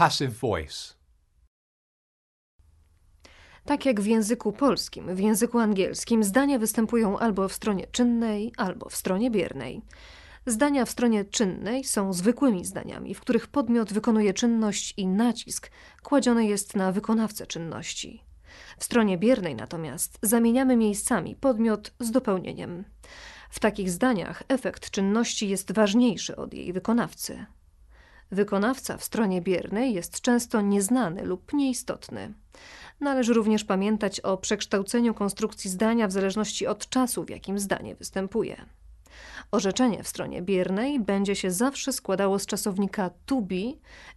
passive voice. Tak jak w języku polskim, w języku angielskim zdania występują albo w stronie czynnej, albo w stronie biernej. Zdania w stronie czynnej są zwykłymi zdaniami, w których podmiot wykonuje czynność i nacisk kładziony jest na wykonawcę czynności. W stronie biernej natomiast zamieniamy miejscami podmiot z dopełnieniem. W takich zdaniach efekt czynności jest ważniejszy od jej wykonawcy. Wykonawca w stronie biernej jest często nieznany lub nieistotny. Należy również pamiętać o przekształceniu konstrukcji zdania w zależności od czasu, w jakim zdanie występuje. Orzeczenie w stronie biernej będzie się zawsze składało z czasownika to be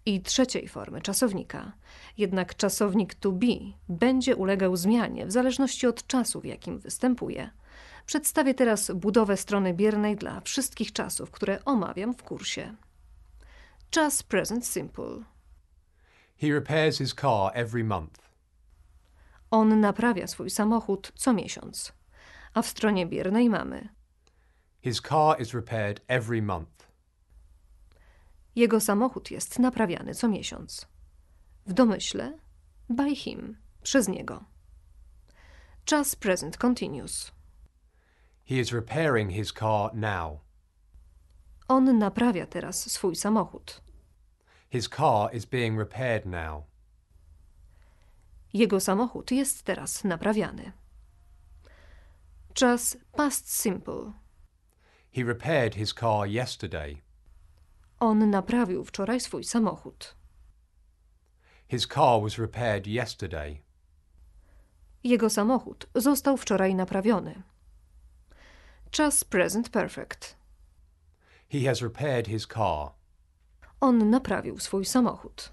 i trzeciej formy czasownika. Jednak czasownik to be będzie ulegał zmianie w zależności od czasu, w jakim występuje. Przedstawię teraz budowę strony biernej dla wszystkich czasów, które omawiam w kursie. Czas present simple. He repairs his car every month. On naprawia swój samochód co miesiąc. A w stronie biernej mamy. His car is repaired every month. Jego samochód jest naprawiany co miesiąc. W domyśle by him, przez niego. Czas present continuous. He is repairing his car now. On naprawia teraz swój samochód. His car is being repaired now. Jego samochód jest teraz naprawiany. Czas past simple. He repaired his car yesterday. On naprawił wczoraj swój samochód. His car was repaired yesterday. Jego samochód został wczoraj naprawiony. Czas present perfect. He has repaired his car. On naprawił swój samochód.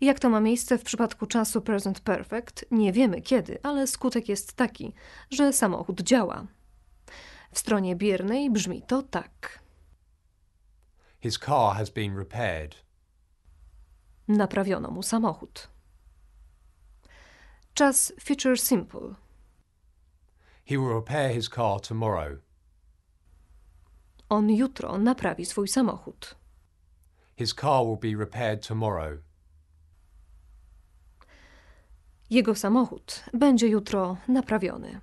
Jak to ma miejsce w przypadku czasu present perfect, nie wiemy kiedy, ale skutek jest taki, że samochód działa. W stronie biernej brzmi to tak. His car has been repaired. Naprawiono mu samochód. Czas future simple. He will repair his car tomorrow. On jutro naprawi swój samochód. His car will be repaired tomorrow. Jego samochód będzie jutro naprawiony.